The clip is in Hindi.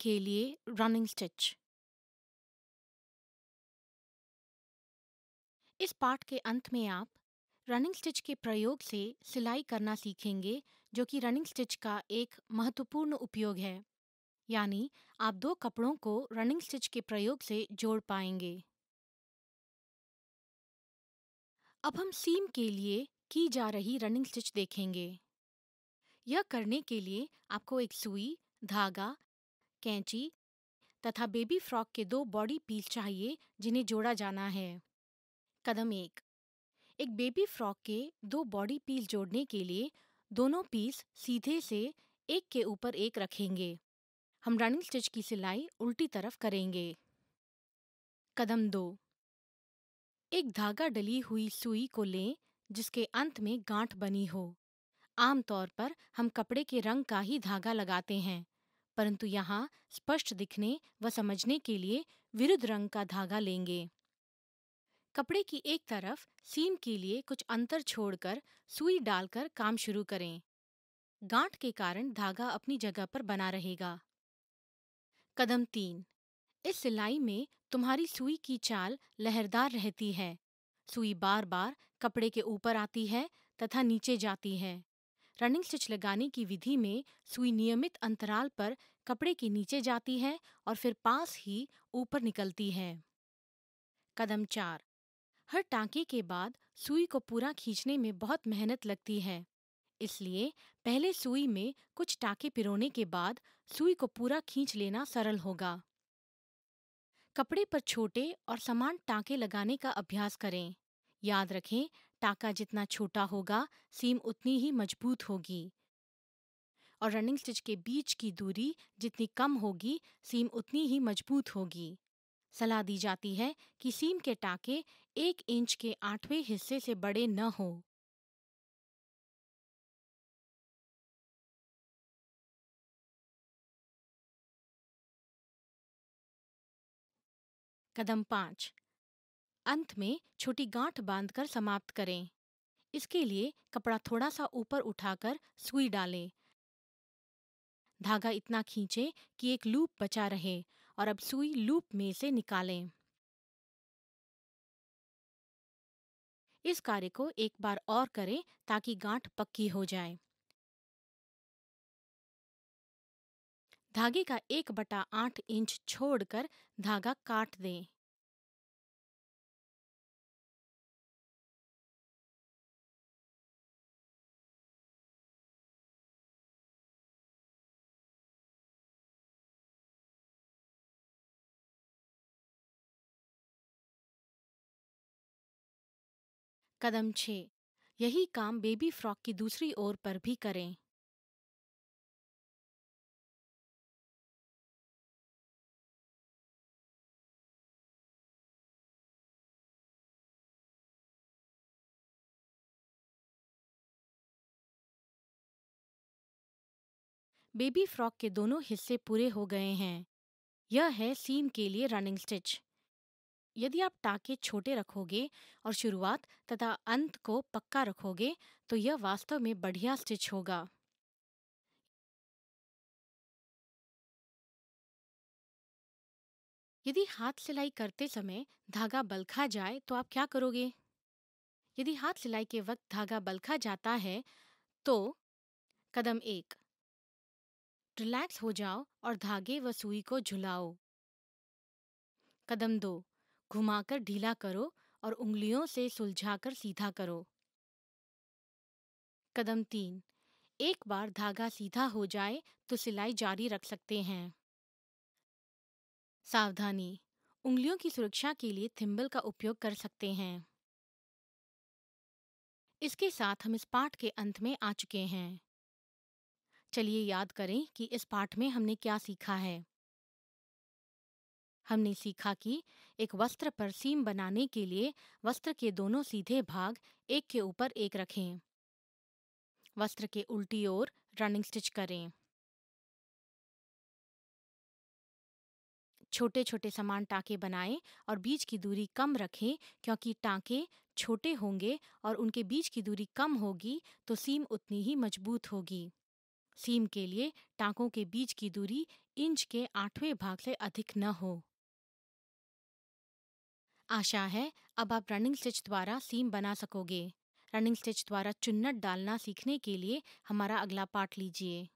के लिए रनिंग स्टिच इस पार्ट के अंत में आप रनिंग स्टिच के प्रयोग से सिलाई करना सीखेंगे जो कि रनिंग स्टिच का एक महत्वपूर्ण उपयोग है यानी आप दो कपड़ों को रनिंग स्टिच के प्रयोग से जोड़ पाएंगे अब हम सीम के लिए की जा रही रनिंग स्टिच देखेंगे यह करने के लिए आपको एक सुई धागा कैंची तथा बेबी फ्रॉक के दो बॉडी पील चाहिए जिन्हें जोड़ा जाना है कदम एक एक बेबी फ्रॉक के दो बॉडी पील जोड़ने के लिए दोनों पीस सीधे से एक के ऊपर एक रखेंगे हम रनिंग स्टिच की सिलाई उल्टी तरफ करेंगे कदम दो एक धागा डली हुई सुई को लें जिसके अंत में गांठ बनी हो आमतौर पर हम कपड़े के रंग का ही धागा लगाते हैं परंतु यहाँ स्पष्ट दिखने व समझने के लिए विरुद्ध रंग का धागा लेंगे कपड़े की एक तरफ सीम के लिए कुछ अंतर छोड़कर सुई डालकर काम शुरू करें गांठ के कारण धागा अपनी जगह पर बना रहेगा कदम तीन इस सिलाई में तुम्हारी सुई की चाल लहरदार रहती है सुई बार बार कपड़े के ऊपर आती है तथा नीचे जाती है रनिंग स्टिच लगाने की विधि में सुई नियमित अंतराल पर कपड़े के नीचे जाती है और फिर पास ही ऊपर निकलती है कदम चार हर टांके के बाद सुई को पूरा खींचने में बहुत मेहनत लगती है इसलिए पहले सुई में कुछ टाके पिरोने के बाद सुई को पूरा खींच लेना सरल होगा कपड़े पर छोटे और समान टांके लगाने का अभ्यास करें याद रखें टाका जितना छोटा होगा सीम उतनी ही मजबूत होगी और रनिंग स्टिच के बीच की दूरी जितनी कम होगी सीम उतनी ही मजबूत होगी सलाह दी जाती है कि सीम के टाके एक इंच के आठवें हिस्से से बड़े न हो कदम पांच अंत में छोटी गांठ बांधकर समाप्त करें इसके लिए कपड़ा थोड़ा सा ऊपर उठाकर सुई डालें धागा इतना खींचे कि एक लूप बचा रहे और अब सुई लूप में से निकालें इस कार्य को एक बार और करें ताकि गांठ पक्की हो जाए धागे का एक बटा आठ इंच छोड़कर धागा काट दें कदम छे यही काम बेबी फ्रॉक की दूसरी ओर पर भी करें बेबी फ्रॉक के दोनों हिस्से पूरे हो गए हैं यह है सीम के लिए रनिंग स्टिच यदि आप टाके छोटे रखोगे और शुरुआत तथा अंत को पक्का रखोगे तो यह वास्तव में बढ़िया स्टिच होगा यदि हाथ सिलाई करते समय धागा बलखा जाए तो आप क्या करोगे यदि हाथ सिलाई के वक्त धागा बलखा जाता है तो कदम एक रिलैक्स हो जाओ और धागे व सुई को झुलाओ कदम दो घुमाकर ढीला करो और उंगलियों से सुलझाकर सीधा करो कदम तीन एक बार धागा सीधा हो जाए तो सिलाई जारी रख सकते हैं सावधानी उंगलियों की सुरक्षा के लिए थिम्बल का उपयोग कर सकते हैं इसके साथ हम इस पाठ के अंत में आ चुके हैं चलिए याद करें कि इस पाठ में हमने क्या सीखा है हमने सीखा कि एक वस्त्र पर सीम बनाने के लिए वस्त्र के दोनों सीधे भाग एक के ऊपर एक रखें वस्त्र के उल्टी ओर रनिंग स्टिच करें छोटे छोटे समान टाँके बनाएं और बीच की दूरी कम रखें क्योंकि टाँके छोटे होंगे और उनके बीच की दूरी कम होगी तो सीम उतनी ही मजबूत होगी सीम के लिए टाँकों के बीच की दूरी इंच के आठवें भाग से अधिक न हो आशा है अब आप रनिंग स्टिच द्वारा सीम बना सकोगे रनिंग स्टिच द्वारा चुन्नट डालना सीखने के लिए हमारा अगला पाठ लीजिए